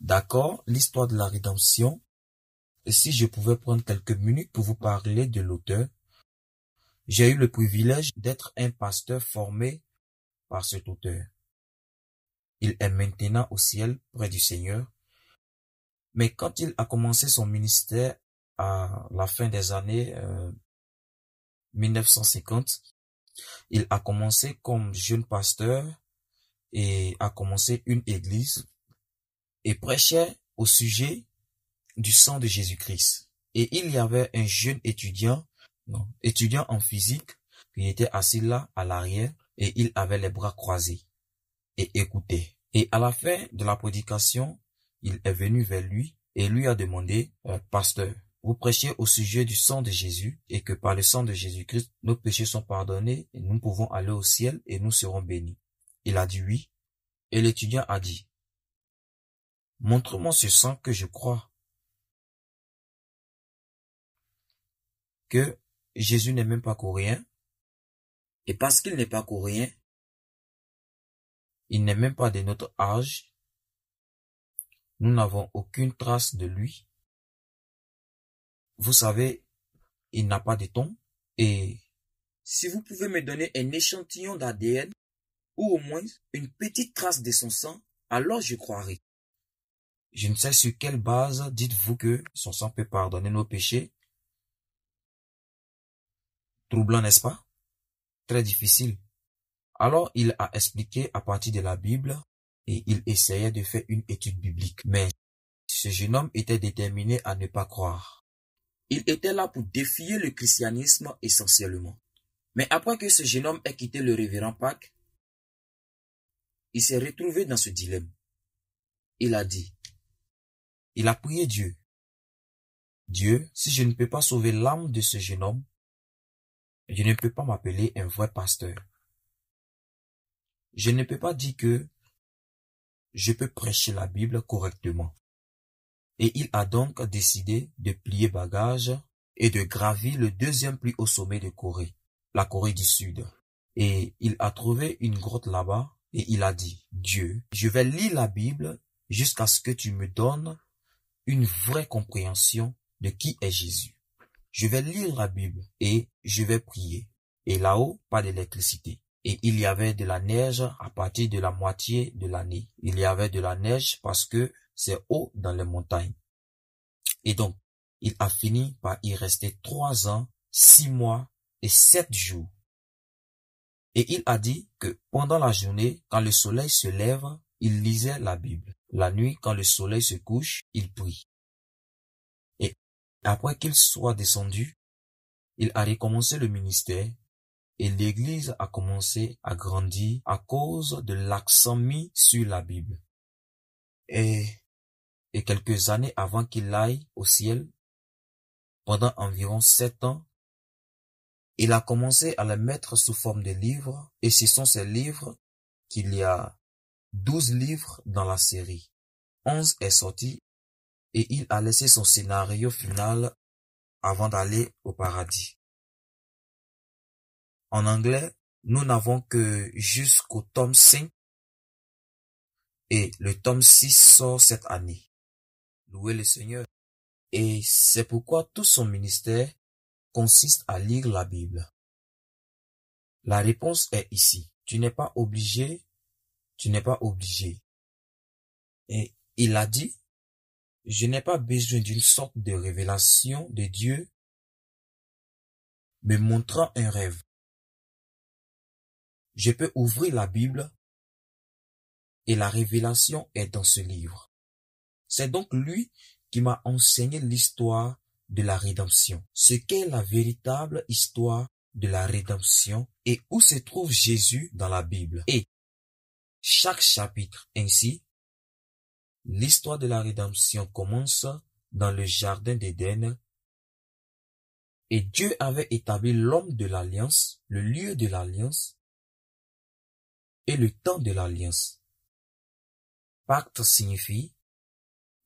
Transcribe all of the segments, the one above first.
D'accord, l'histoire de la rédemption. Et si je pouvais prendre quelques minutes pour vous parler de l'auteur, j'ai eu le privilège d'être un pasteur formé par cet auteur. Il est maintenant au ciel près du Seigneur. Mais quand il a commencé son ministère à la fin des années 1950, euh, il a commencé comme jeune pasteur et a commencé une église et prêchait au sujet du sang de Jésus-Christ. Et il y avait un jeune étudiant, non, étudiant en physique, qui était assis là à l'arrière et il avait les bras croisés et écoutait. Et à la fin de la prédication, il est venu vers lui et lui a demandé, euh, pasteur, vous prêchez au sujet du sang de Jésus et que par le sang de Jésus-Christ, nos péchés sont pardonnés et nous pouvons aller au ciel et nous serons bénis. Il a dit oui. Et l'étudiant a dit, Montre-moi ce sang que je crois. Que Jésus n'est même pas coréen. Et parce qu'il n'est pas coréen, il n'est même pas de notre âge. Nous n'avons aucune trace de lui. Vous savez, il n'a pas de ton. Et si vous pouvez me donner un échantillon d'ADN ou au moins une petite trace de son sang, alors je croirai. Je ne sais sur quelle base dites-vous que son sang peut pardonner nos péchés Troublant, n'est-ce pas Très difficile. Alors il a expliqué à partir de la Bible et il essayait de faire une étude biblique. Mais ce jeune homme était déterminé à ne pas croire. Il était là pour défier le christianisme essentiellement. Mais après que ce jeune homme ait quitté le révérend Pâques, il s'est retrouvé dans ce dilemme. Il a dit, il a prié Dieu. Dieu, si je ne peux pas sauver l'âme de ce jeune homme, je ne peux pas m'appeler un vrai pasteur. Je ne peux pas dire que je peux prêcher la Bible correctement. Et il a donc décidé de plier bagage et de gravir le deuxième plus haut sommet de Corée, la Corée du Sud. Et il a trouvé une grotte là-bas et il a dit, Dieu, je vais lire la Bible jusqu'à ce que tu me donnes une vraie compréhension de qui est Jésus. Je vais lire la Bible et je vais prier. Et là-haut, pas d'électricité. Et il y avait de la neige à partir de la moitié de l'année. Il y avait de la neige parce que c'est haut dans les montagnes. Et donc, il a fini par y rester trois ans, six mois et sept jours. Et il a dit que pendant la journée, quand le soleil se lève, il lisait la Bible. La nuit, quand le soleil se couche, il prie. Et après qu'il soit descendu, il a recommencé le ministère et l'Église a commencé à grandir à cause de l'accent mis sur la Bible. Et, et quelques années avant qu'il aille au ciel, pendant environ sept ans, il a commencé à les mettre sous forme de livres et ce sont ces livres qu'il y a 12 livres dans la série. 11 est sorti et il a laissé son scénario final avant d'aller au paradis. En anglais, nous n'avons que jusqu'au tome 5 et le tome 6 sort cette année. Louez le Seigneur. Et c'est pourquoi tout son ministère consiste à lire la Bible. La réponse est ici. Tu n'es pas obligé tu n'es pas obligé. Et il a dit, je n'ai pas besoin d'une sorte de révélation de Dieu me montrant un rêve. Je peux ouvrir la Bible et la révélation est dans ce livre. C'est donc lui qui m'a enseigné l'histoire de la rédemption, ce qu'est la véritable histoire de la rédemption et où se trouve Jésus dans la Bible. Chaque chapitre ainsi, l'histoire de la rédemption commence dans le jardin d'Éden et Dieu avait établi l'homme de l'alliance, le lieu de l'alliance et le temps de l'alliance. Pacte signifie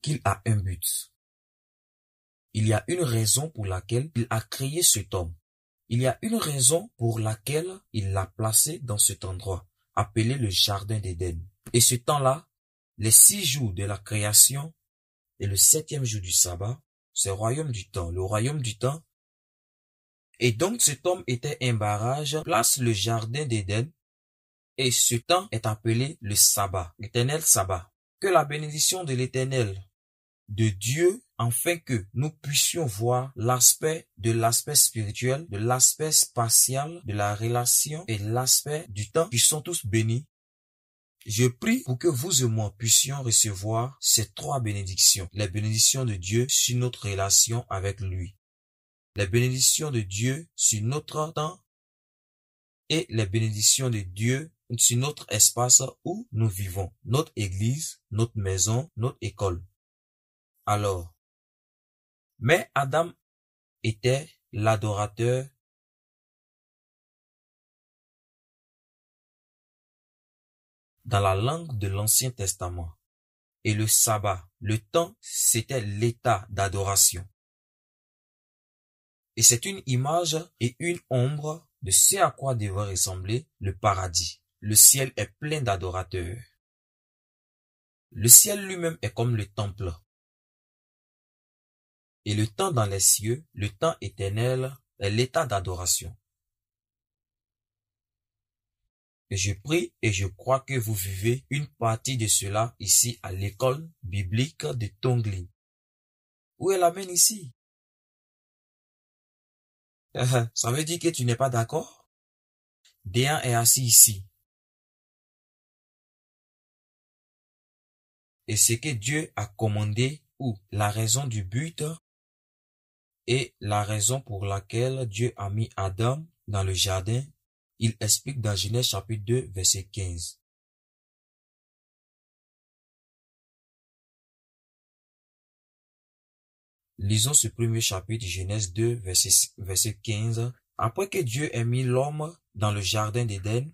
qu'il a un but. Il y a une raison pour laquelle il a créé cet homme. Il y a une raison pour laquelle il l'a placé dans cet endroit appelé le Jardin d'Éden. Et ce temps-là, les six jours de la création et le septième jour du sabbat, ce royaume du temps. Le royaume du temps. Et donc cet homme était un barrage, place le Jardin d'Éden, et ce temps est appelé le sabbat, l'éternel sabbat. Que la bénédiction de l'éternel, de Dieu, afin que nous puissions voir l'aspect de l'aspect spirituel, de l'aspect spatial, de la relation et l'aspect du temps qui sont tous bénis. Je prie pour que vous et moi puissions recevoir ces trois bénédictions, les bénédictions de Dieu sur notre relation avec lui, les bénédictions de Dieu sur notre temps et les bénédictions de Dieu sur notre espace où nous vivons, notre église, notre maison, notre école. Alors, mais Adam était l'adorateur dans la langue de l'Ancien Testament. Et le sabbat, le temps, c'était l'état d'adoration. Et c'est une image et une ombre de ce à quoi devrait ressembler le paradis. Le ciel est plein d'adorateurs. Le ciel lui-même est comme le temple et le temps dans les cieux, le temps éternel, est l'état d'adoration. Et Je prie et je crois que vous vivez une partie de cela ici à l'école biblique de Tongli. Où elle amène ici? Euh, ça veut dire que tu n'es pas d'accord? Déan est assis ici. Et ce que Dieu a commandé ou la raison du but et la raison pour laquelle Dieu a mis Adam dans le jardin, il explique dans Genèse chapitre 2 verset 15. Lisons ce premier chapitre, Genèse 2, verset, verset 15. Après que Dieu ait mis l'homme dans le jardin d'Éden,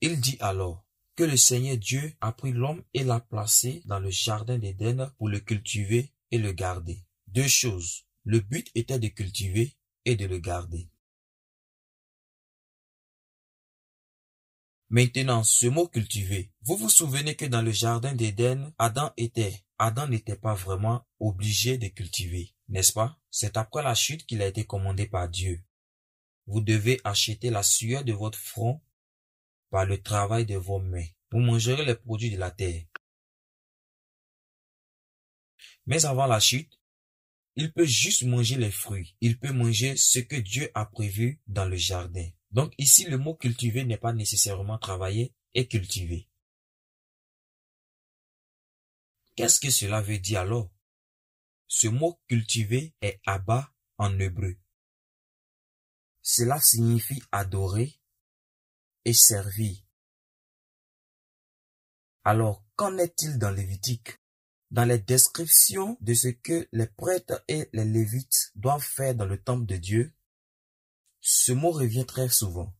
il dit alors que le Seigneur Dieu a pris l'homme et l'a placé dans le jardin d'Éden pour le cultiver et le garder. Deux choses. Le but était de cultiver et de le garder. Maintenant, ce mot cultiver. Vous vous souvenez que dans le jardin d'Éden, Adam était, Adam n'était pas vraiment obligé de cultiver, n'est-ce pas? C'est après la chute qu'il a été commandé par Dieu. Vous devez acheter la sueur de votre front par le travail de vos mains. Vous mangerez les produits de la terre. Mais avant la chute, il peut juste manger les fruits. Il peut manger ce que Dieu a prévu dans le jardin. Donc ici, le mot cultiver n'est pas nécessairement travailler et cultiver. Qu'est-ce que cela veut dire alors? Ce mot cultiver est abba en hébreu. Cela signifie adorer et servir. Alors, qu'en est-il dans Lévitique? dans les descriptions de ce que les prêtres et les lévites doivent faire dans le temple de Dieu, ce mot revient très souvent.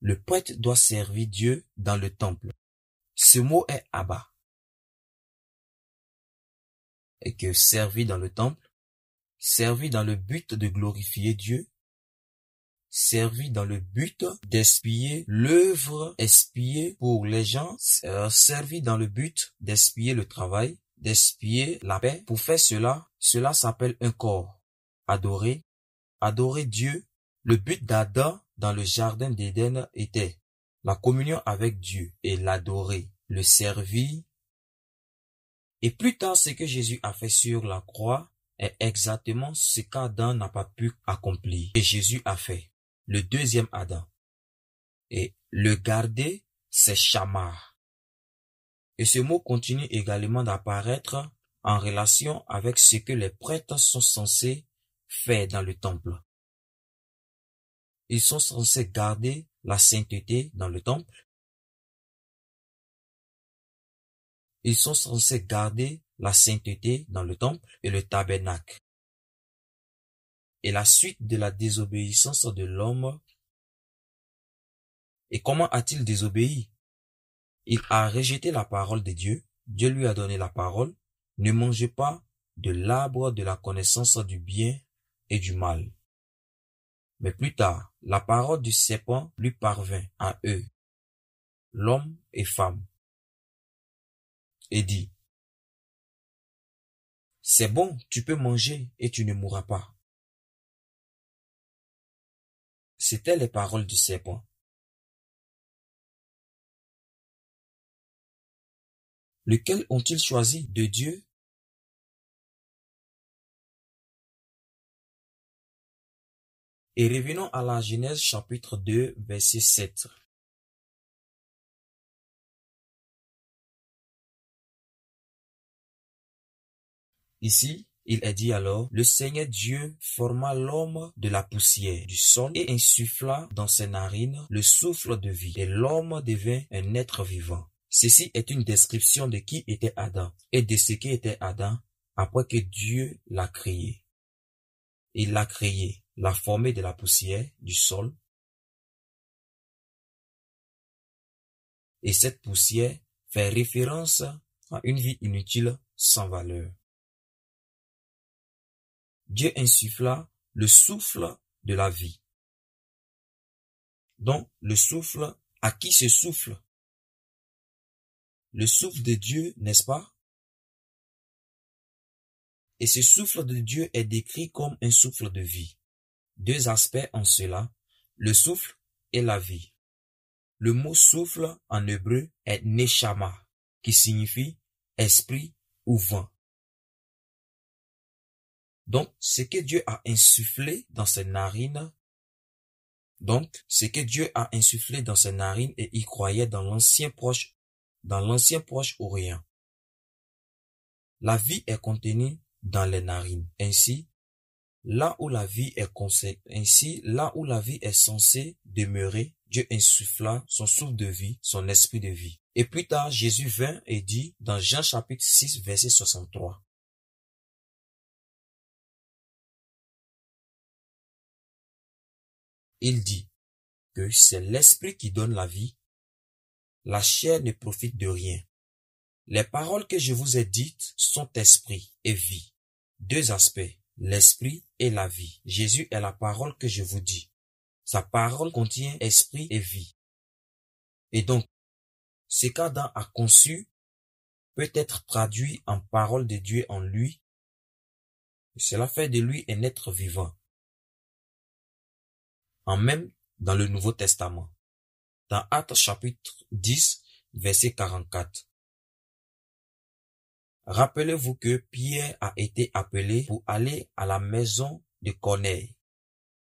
Le prêtre doit servir Dieu dans le temple. Ce mot est Abba. Et que servir dans le temple, servir dans le but de glorifier Dieu, Servi dans le but d'espier l'œuvre, espier pour les gens, euh, servi dans le but d'espier le travail, d'espier la paix. Pour faire cela, cela s'appelle un corps. Adorer, adorer Dieu. Le but d'Adam dans le jardin d'Éden était la communion avec Dieu et l'adorer, le servir. Et plus tard, ce que Jésus a fait sur la croix est exactement ce qu'Adam n'a pas pu accomplir et Jésus a fait le deuxième Adam. Et le garder, c'est chamar. Et ce mot continue également d'apparaître en relation avec ce que les prêtres sont censés faire dans le temple. Ils sont censés garder la sainteté dans le temple. Ils sont censés garder la sainteté dans le temple et le tabernacle et la suite de la désobéissance de l'homme. Et comment a-t-il désobéi Il a rejeté la parole de Dieu, Dieu lui a donné la parole, ne mangez pas de l'arbre de la connaissance du bien et du mal. Mais plus tard, la parole du serpent lui parvint à eux, l'homme et femme, et dit, C'est bon, tu peux manger et tu ne mourras pas. C'étaient les paroles du serpent. Lequel ont-ils choisi de Dieu Et revenons à la Genèse chapitre 2, verset 7. Ici, il est dit alors, le Seigneur Dieu forma l'homme de la poussière, du sol, et insuffla dans ses narines le souffle de vie, et l'homme devint un être vivant. Ceci est une description de qui était Adam et de ce qui était Adam après que Dieu l'a créé. Il l'a créé, l'a formé de la poussière, du sol. Et cette poussière fait référence à une vie inutile sans valeur. Dieu insuffla le souffle de la vie. Donc, le souffle, à qui se souffle Le souffle de Dieu, n'est-ce pas Et ce souffle de Dieu est décrit comme un souffle de vie. Deux aspects en cela, le souffle et la vie. Le mot souffle en hébreu est neshama, qui signifie esprit ou vent. Donc, ce que Dieu a insufflé dans ses narines, donc, ce que Dieu a insufflé dans ses narines et y croyait dans l'ancien proche, dans l'ancien proche orient. La vie est contenue dans les narines. Ainsi, là où la vie est ainsi, là où la vie est censée demeurer, Dieu insuffla son souffle de vie, son esprit de vie. Et plus tard, Jésus vint et dit dans Jean chapitre 6 verset 63, Il dit que c'est l'esprit qui donne la vie. La chair ne profite de rien. Les paroles que je vous ai dites sont esprit et vie. Deux aspects, l'esprit et la vie. Jésus est la parole que je vous dis. Sa parole contient esprit et vie. Et donc, ce qu'Adam a conçu peut être traduit en parole de Dieu en lui. cela fait de lui un être vivant en même dans le Nouveau Testament. Dans Actes chapitre 10, verset 44. Rappelez-vous que Pierre a été appelé pour aller à la maison de Corneille.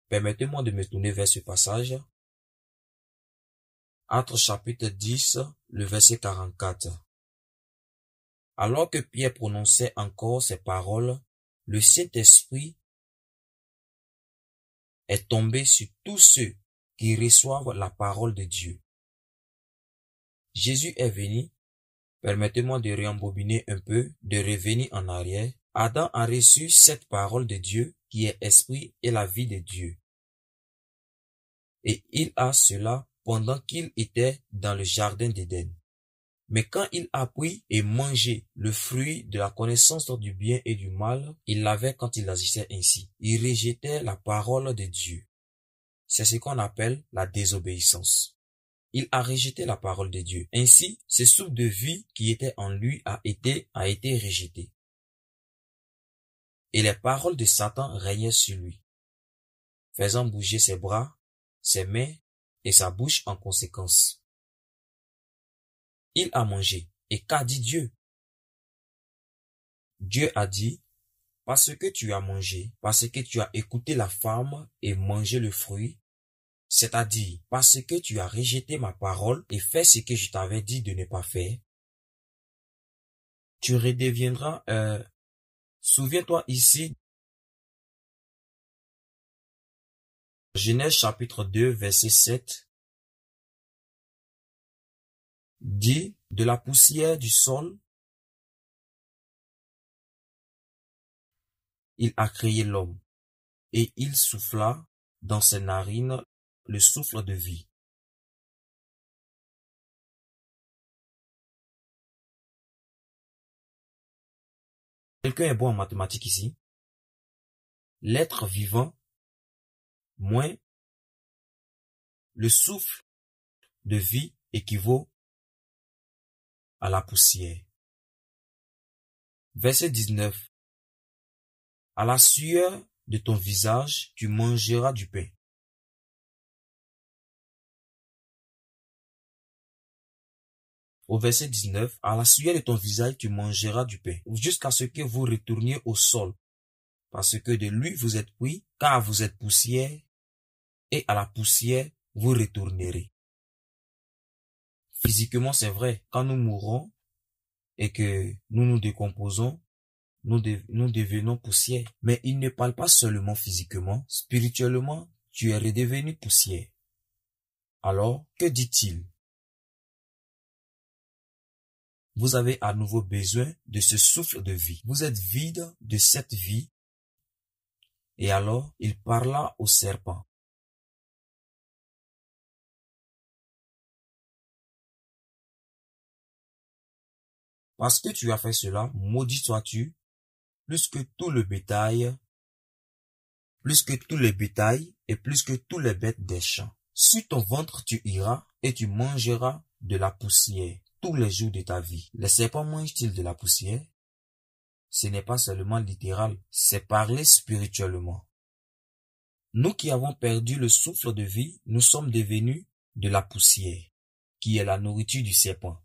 Permettez-moi de me tourner vers ce passage. Actes chapitre 10, le verset 44. Alors que Pierre prononçait encore ces paroles, le Saint-Esprit est tombé sur tous ceux qui reçoivent la parole de Dieu. Jésus est venu, permettez-moi de réembobiner un peu, de revenir en arrière. Adam a reçu cette parole de Dieu qui est esprit et la vie de Dieu. Et il a cela pendant qu'il était dans le jardin d'Éden. Mais quand il apprit et mangeait le fruit de la connaissance du bien et du mal, il l'avait quand il agissait ainsi. Il rejetait la parole de Dieu. C'est ce qu'on appelle la désobéissance. Il a rejeté la parole de Dieu. Ainsi, ce souffle de vie qui était en lui a été, a été rejeté. Et les paroles de Satan régnaient sur lui, faisant bouger ses bras, ses mains et sa bouche en conséquence. Il a mangé. Et qu'a dit Dieu Dieu a dit, parce que tu as mangé, parce que tu as écouté la femme et mangé le fruit, c'est-à-dire parce que tu as rejeté ma parole et fait ce que je t'avais dit de ne pas faire, tu redeviendras... Euh, souviens-toi ici, Genèse chapitre 2, verset 7, Dit De la poussière du sol. Il a créé l'homme et il souffla dans ses narines le souffle de vie. Quelqu'un est bon en mathématiques ici. L'être vivant moins le souffle de vie équivaut à la poussière. Verset 19. À la sueur de ton visage, tu mangeras du pain. Au verset 19, à la sueur de ton visage, tu mangeras du pain, jusqu'à ce que vous retourniez au sol, parce que de lui vous êtes pris, car vous êtes poussière, et à la poussière vous retournerez. Physiquement, c'est vrai, quand nous mourons et que nous nous décomposons, nous, devenons poussière. Mais il ne parle pas seulement physiquement, spirituellement, tu es redevenu poussière. Alors, que dit-il Vous avez à nouveau besoin de ce souffle de vie. Vous êtes vide de cette vie. Et alors, il parla au serpent. Parce que tu as fait cela, maudit sois-tu, plus que tout le bétail, plus que tout le bétail et plus que tous les bêtes des champs. Sur ton ventre tu iras et tu mangeras de la poussière tous les jours de ta vie. Les serpents mangent-ils de la poussière? Ce n'est pas seulement littéral, c'est parler spirituellement. Nous qui avons perdu le souffle de vie, nous sommes devenus de la poussière, qui est la nourriture du serpent.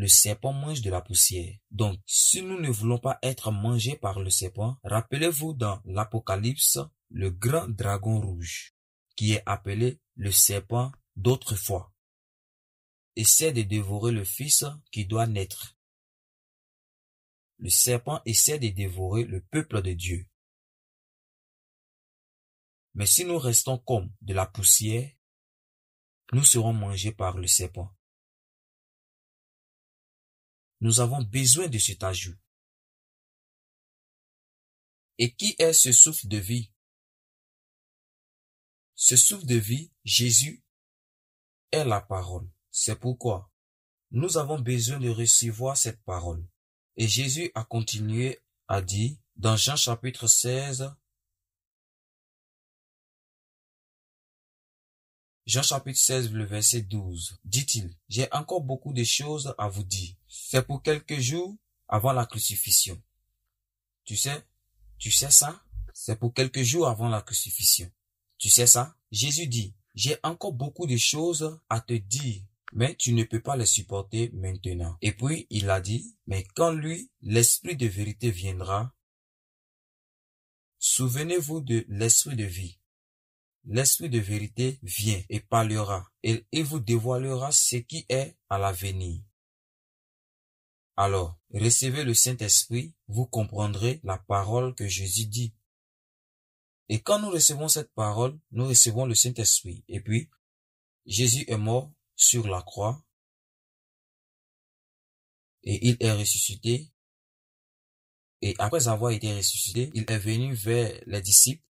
le serpent mange de la poussière. Donc, si nous ne voulons pas être mangés par le serpent, rappelez-vous dans l'Apocalypse le grand dragon rouge, qui est appelé le serpent d'autrefois, essaie de dévorer le fils qui doit naître. Le serpent essaie de dévorer le peuple de Dieu. Mais si nous restons comme de la poussière, nous serons mangés par le serpent. Nous avons besoin de cet ajout. Et qui est ce souffle de vie Ce souffle de vie, Jésus, est la parole. C'est pourquoi nous avons besoin de recevoir cette parole. Et Jésus a continué à dire dans Jean chapitre 16, Jean chapitre 16, verset 12, dit-il, J'ai encore beaucoup de choses à vous dire, c'est pour quelques jours avant la crucifixion. Tu sais, tu sais ça? C'est pour quelques jours avant la crucifixion. Tu sais ça? Jésus dit, j'ai encore beaucoup de choses à te dire, mais tu ne peux pas les supporter maintenant. Et puis il a dit, mais quand lui, l'Esprit de vérité viendra, souvenez-vous de l'Esprit de vie. L'Esprit de vérité vient et parlera, et, et vous dévoilera ce qui est à l'avenir. Alors, recevez le Saint-Esprit, vous comprendrez la parole que Jésus dit. Et quand nous recevons cette parole, nous recevons le Saint-Esprit. Et puis, Jésus est mort sur la croix et il est ressuscité. Et après avoir été ressuscité, il est venu vers les disciples.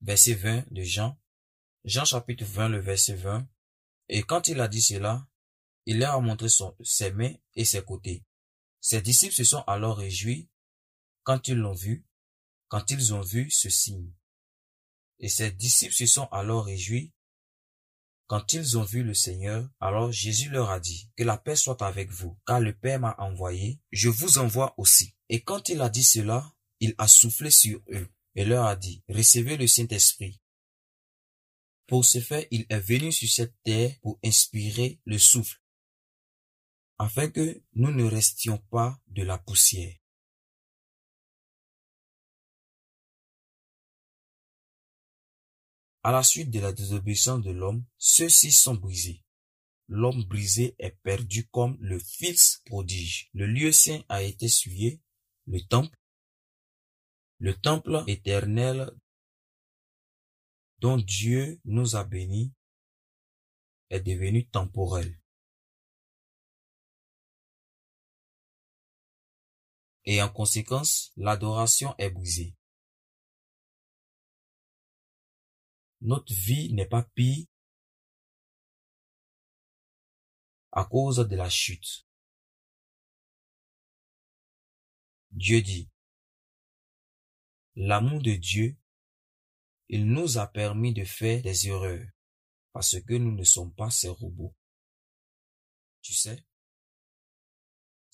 Verset 20 de Jean. Jean chapitre 20, le verset 20. Et quand il a dit cela, il leur a montré ses mains et ses côtés. Ses disciples se sont alors réjouis quand ils l'ont vu, quand ils ont vu ce signe. Et ses disciples se sont alors réjouis quand ils ont vu le Seigneur. Alors Jésus leur a dit, que la paix soit avec vous, car le Père m'a envoyé, je vous envoie aussi. Et quand il a dit cela, il a soufflé sur eux et leur a dit, recevez le Saint-Esprit. Pour ce faire, il est venu sur cette terre pour inspirer le souffle afin que nous ne restions pas de la poussière. À la suite de la désobéissance de l'homme, ceux-ci sont brisés. L'homme brisé est perdu comme le fils prodige. Le lieu saint a été souillé, le temple. Le temple éternel dont Dieu nous a bénis est devenu temporel. et en conséquence, l'adoration est brisée. Notre vie n'est pas pire à cause de la chute. Dieu dit, l'amour de Dieu, il nous a permis de faire des erreurs parce que nous ne sommes pas ces robots. Tu sais,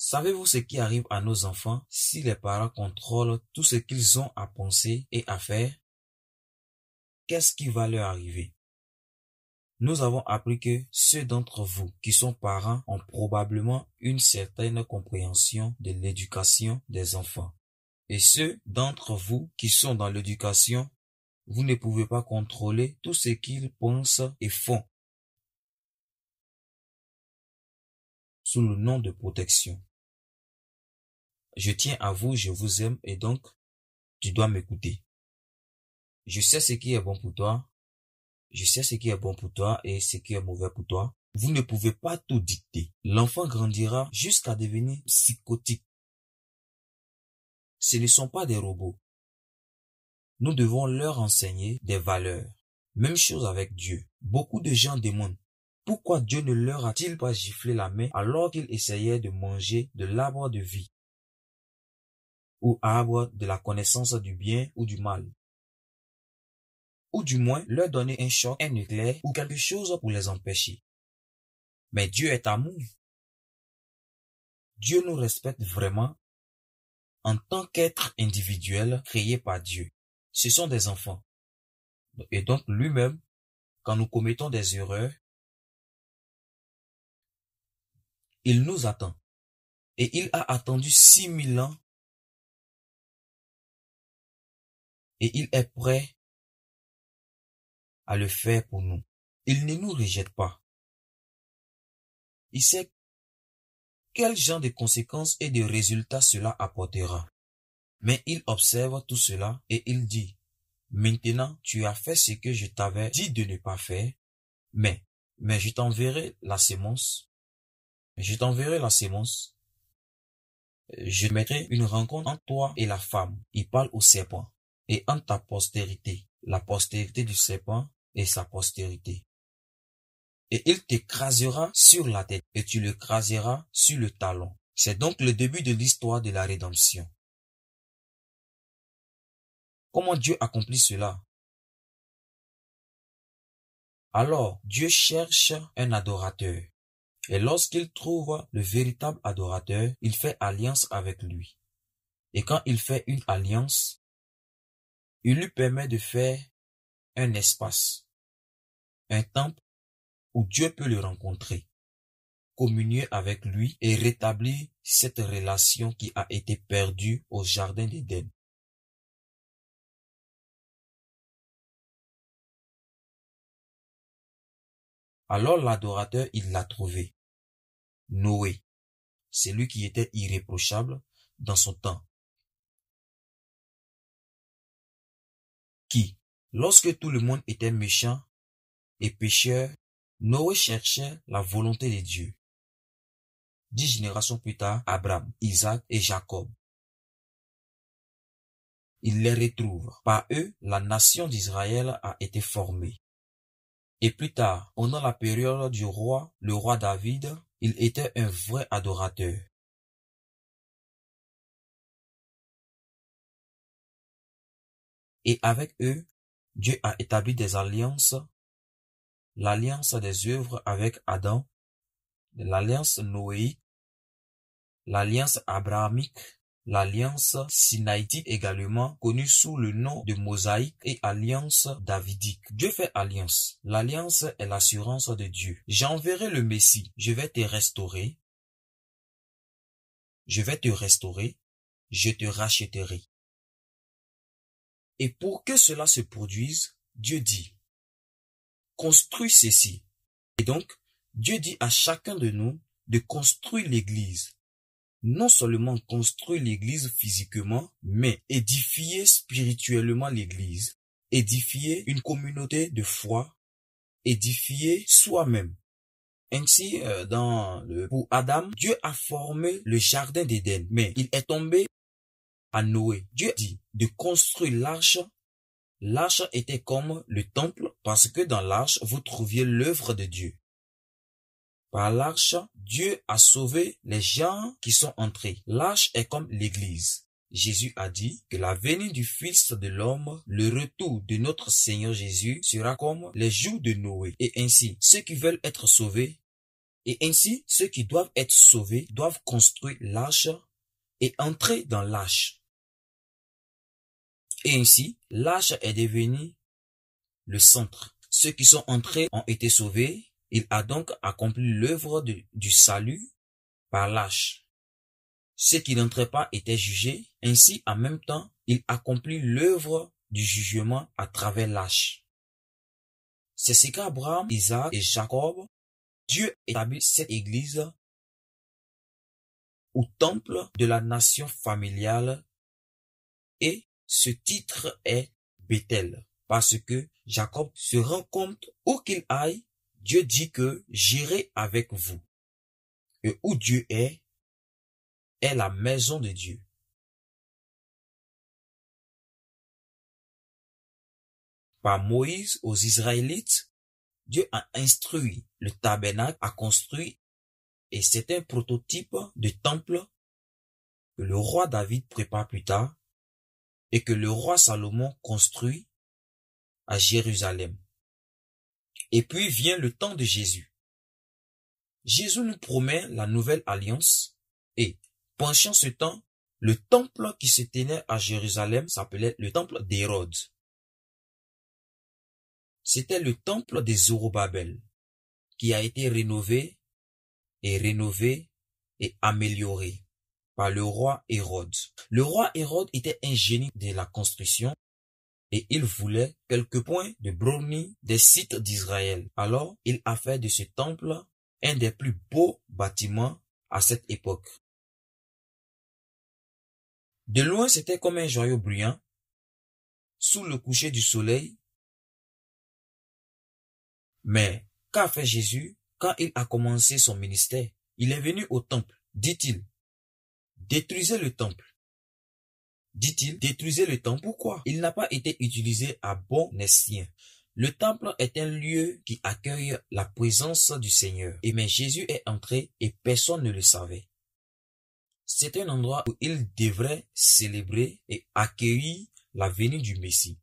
Savez-vous ce qui arrive à nos enfants si les parents contrôlent tout ce qu'ils ont à penser et à faire Qu'est-ce qui va leur arriver Nous avons appris que ceux d'entre vous qui sont parents ont probablement une certaine compréhension de l'éducation des enfants. Et ceux d'entre vous qui sont dans l'éducation, vous ne pouvez pas contrôler tout ce qu'ils pensent et font sous le nom de protection. Je tiens à vous, je vous aime et donc tu dois m'écouter. Je sais ce qui est bon pour toi. Je sais ce qui est bon pour toi et ce qui est mauvais pour toi. Vous ne pouvez pas tout dicter. L'enfant grandira jusqu'à devenir psychotique. Ce ne sont pas des robots. Nous devons leur enseigner des valeurs. Même chose avec Dieu. Beaucoup de gens demandent pourquoi Dieu ne leur a-t-il pas giflé la main alors qu'ils essayaient de manger de l'arbre de vie ou arbre de la connaissance du bien ou du mal. Ou du moins leur donner un choc, un nucléaire ou quelque chose pour les empêcher. Mais Dieu est amour. Dieu nous respecte vraiment en tant qu'être individuel créé par Dieu. Ce sont des enfants. Et donc lui-même, quand nous commettons des erreurs, il nous attend. Et il a attendu mille ans et il est prêt à le faire pour nous. Il ne nous rejette pas. Il sait quel genre de conséquences et de résultats cela apportera. Mais il observe tout cela et il dit, maintenant tu as fait ce que je t'avais dit de ne pas faire, mais, mais je t'enverrai la semence. je t'enverrai la semence. je mettrai une rencontre entre toi et la femme. Il parle au serpent et en ta postérité, la postérité du serpent et sa postérité. Et il t'écrasera sur la tête et tu l'écraseras sur le talon. C'est donc le début de l'histoire de la rédemption. Comment Dieu accomplit cela Alors, Dieu cherche un adorateur. Et lorsqu'il trouve le véritable adorateur, il fait alliance avec lui. Et quand il fait une alliance, il lui permet de faire un espace, un temple où Dieu peut le rencontrer, communier avec lui et rétablir cette relation qui a été perdue au Jardin d'Éden. Alors l'adorateur, il l'a trouvé. Noé, celui qui était irréprochable dans son temps, Lorsque tout le monde était méchant et pécheur, Noé cherchait la volonté de Dieu. Dix générations plus tard, Abraham, Isaac et Jacob. Il les retrouve. Par eux, la nation d'Israël a été formée. Et plus tard, pendant la période du roi, le roi David, il était un vrai adorateur. Et avec eux, Dieu a établi des alliances, l'alliance des œuvres avec Adam, l'alliance Noé, l'alliance abrahamique, l'alliance sinaïtique également connue sous le nom de mosaïque et alliance davidique. Dieu fait alliance. L'alliance est l'assurance de Dieu. J'enverrai le Messie, je vais te restaurer. Je vais te restaurer, je te rachèterai. Et pour que cela se produise, Dieu dit, construis ceci. Et donc, Dieu dit à chacun de nous de construire l'Église. Non seulement construire l'Église physiquement, mais édifier spirituellement l'Église, édifier une communauté de foi, édifier soi-même. Ainsi, euh, dans le, pour Adam, Dieu a formé le jardin d'Éden, mais il est tombé à Noé. Dieu dit de construire l'arche. L'arche était comme le temple parce que dans l'arche, vous trouviez l'œuvre de Dieu. Par l'arche, Dieu a sauvé les gens qui sont entrés. L'arche est comme l'église. Jésus a dit que la venue du Fils de l'homme, le retour de notre Seigneur Jésus sera comme les jours de Noé. Et ainsi, ceux qui veulent être sauvés, et ainsi, ceux qui doivent être sauvés doivent construire l'arche et entrer dans l'arche. Et ainsi, l'âge est devenu le centre. Ceux qui sont entrés ont été sauvés. Il a donc accompli l'œuvre du salut par l'âge. Ceux qui n'entraient pas étaient jugés. Ainsi, en même temps, il accomplit l'œuvre du jugement à travers l'âge. C'est ce qu'Abraham, Isaac et Jacob, Dieu établit cette église au temple de la nation familiale et ce titre est Bethel, parce que Jacob se rend compte où qu'il aille, Dieu dit que j'irai avec vous. Et où Dieu est, est la maison de Dieu. Par Moïse aux Israélites, Dieu a instruit le tabernacle à construire et c'est un prototype de temple que le roi David prépare plus tard et que le roi Salomon construit à Jérusalem. Et puis vient le temps de Jésus. Jésus nous promet la nouvelle alliance et, penchant ce temps, le temple qui se tenait à Jérusalem s'appelait le temple d'Hérode. C'était le temple des Zorobabel qui a été rénové et rénové et amélioré le roi Hérode. Le roi Hérode était un génie de la construction et il voulait quelques points de brownie des sites d'Israël. Alors, il a fait de ce temple un des plus beaux bâtiments à cette époque. De loin, c'était comme un joyau bruyant Sous le coucher du soleil, mais qu'a fait Jésus quand il a commencé son ministère Il est venu au temple, dit-il, Détruisez le temple. Dit-il, détruisez le temple. Pourquoi Il n'a pas été utilisé à bon escient. Le temple est un lieu qui accueille la présence du Seigneur. Et eh mais Jésus est entré et personne ne le savait. C'est un endroit où il devrait célébrer et accueillir la venue du Messie.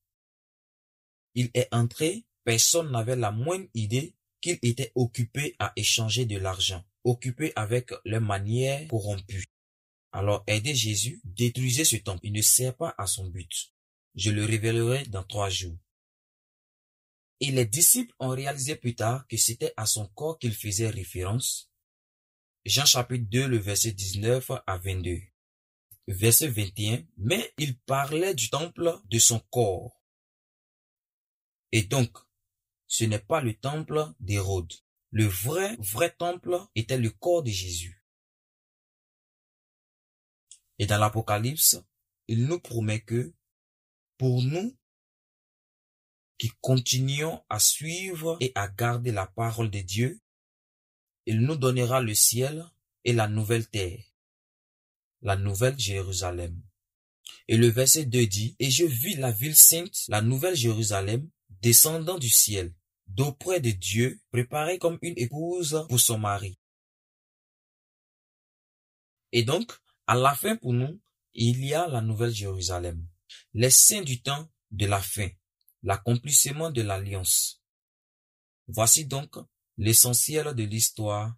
Il est entré, personne n'avait la moindre idée qu'il était occupé à échanger de l'argent, occupé avec leurs manières corrompues. Alors aidez Jésus, détruisez ce temple. Il ne sert pas à son but. Je le révélerai dans trois jours. Et les disciples ont réalisé plus tard que c'était à son corps qu'il faisait référence. Jean chapitre 2, le verset 19 à 22. Verset 21. Mais il parlait du temple de son corps. Et donc, ce n'est pas le temple d'Hérode. Le vrai, vrai temple était le corps de Jésus. Et dans l'Apocalypse, il nous promet que pour nous qui continuons à suivre et à garder la parole de Dieu, il nous donnera le ciel et la nouvelle terre, la nouvelle Jérusalem. Et le verset 2 dit, Et je vis la ville sainte, la nouvelle Jérusalem, descendant du ciel, d'auprès de Dieu, préparée comme une épouse pour son mari. Et donc, à la fin pour nous, il y a la nouvelle Jérusalem, les saints du temps de la fin, l'accomplissement de l'alliance. Voici donc l'essentiel de l'histoire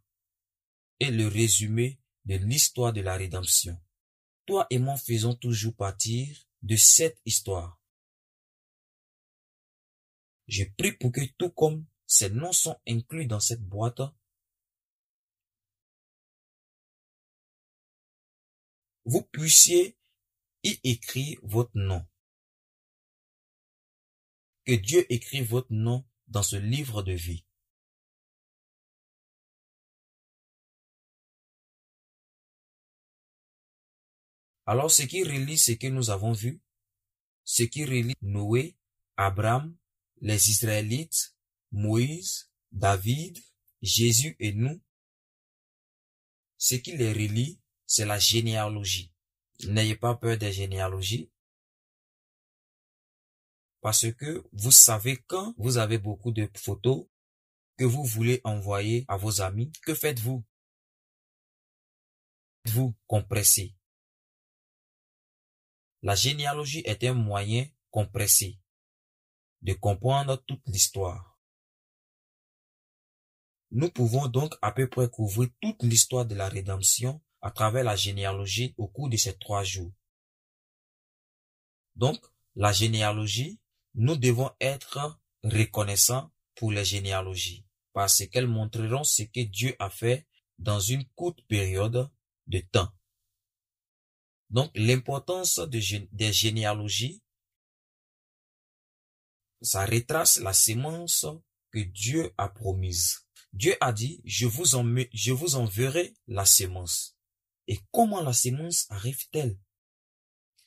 et le résumé de l'histoire de la rédemption. Toi et moi faisons toujours partir de cette histoire. Je prie pour que tout comme ces noms sont inclus dans cette boîte, vous puissiez y écrire votre nom. Que Dieu écrit votre nom dans ce livre de vie. Alors ce qui relie ce que nous avons vu, ce qui relie Noé, Abraham, les Israélites, Moïse, David, Jésus et nous, ce qui les relie, c'est la généalogie. N'ayez pas peur des généalogies parce que vous savez quand vous avez beaucoup de photos que vous voulez envoyer à vos amis, que faites-vous Vous compressez. La généalogie est un moyen compressé de comprendre toute l'histoire. Nous pouvons donc à peu près couvrir toute l'histoire de la rédemption à travers la généalogie au cours de ces trois jours. Donc, la généalogie, nous devons être reconnaissants pour les généalogies, parce qu'elles montreront ce que Dieu a fait dans une courte période de temps. Donc, l'importance des généalogies, ça retrace la sémence que Dieu a promise. Dieu a dit, je je vous enverrai la sémence. Et comment la semence arrive-t-elle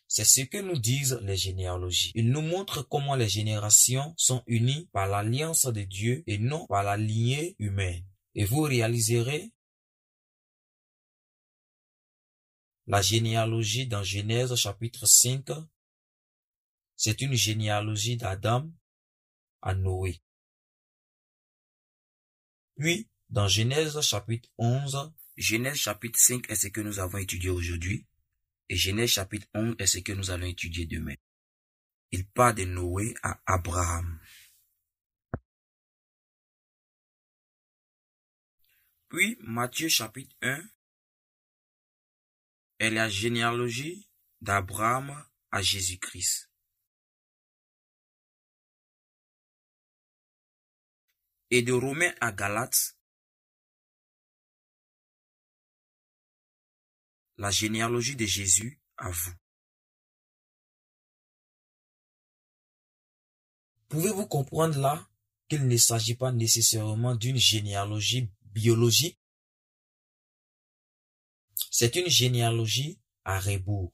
c'est ce que nous disent les généalogies. Ils nous montrent comment les générations sont unies par l'alliance de Dieu et non par la lignée humaine. Et vous réaliserez la généalogie dans Genèse chapitre 5. C'est une généalogie d'Adam à Noé. Puis, dans Genèse chapitre 11, Genèse chapitre 5 est ce que nous avons étudié aujourd'hui et Genèse chapitre 11 est ce que nous allons étudier demain. Il part de Noé à Abraham. Puis Matthieu chapitre 1 est la généalogie d'Abraham à Jésus-Christ. Et de Romain à Galates, La généalogie de Jésus, à vous. Pouvez-vous comprendre là qu'il ne s'agit pas nécessairement d'une généalogie biologique C'est une généalogie à rebours.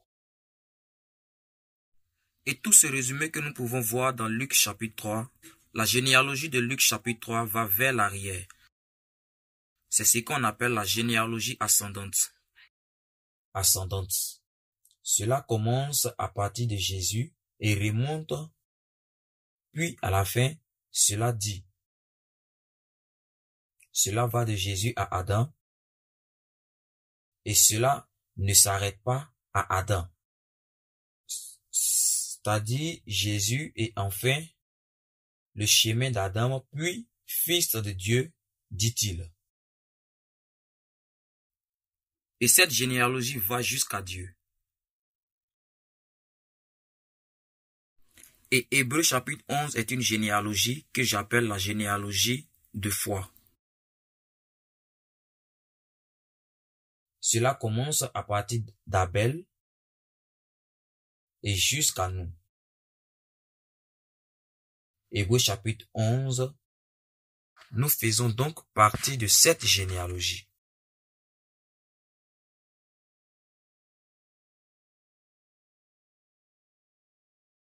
Et tout ce résumé que nous pouvons voir dans Luc chapitre 3, la généalogie de Luc chapitre 3 va vers l'arrière. C'est ce qu'on appelle la généalogie ascendante ascendante. Cela commence à partir de Jésus et remonte, puis à la fin, cela dit. Cela va de Jésus à Adam, et cela ne s'arrête pas à Adam. C'est-à-dire Jésus et enfin le chemin d'Adam, puis fils de Dieu, dit-il. Et cette généalogie va jusqu'à Dieu. Et Hébreu chapitre 11 est une généalogie que j'appelle la généalogie de foi. Cela commence à partir d'Abel et jusqu'à nous. Hébreu chapitre 11. Nous faisons donc partie de cette généalogie.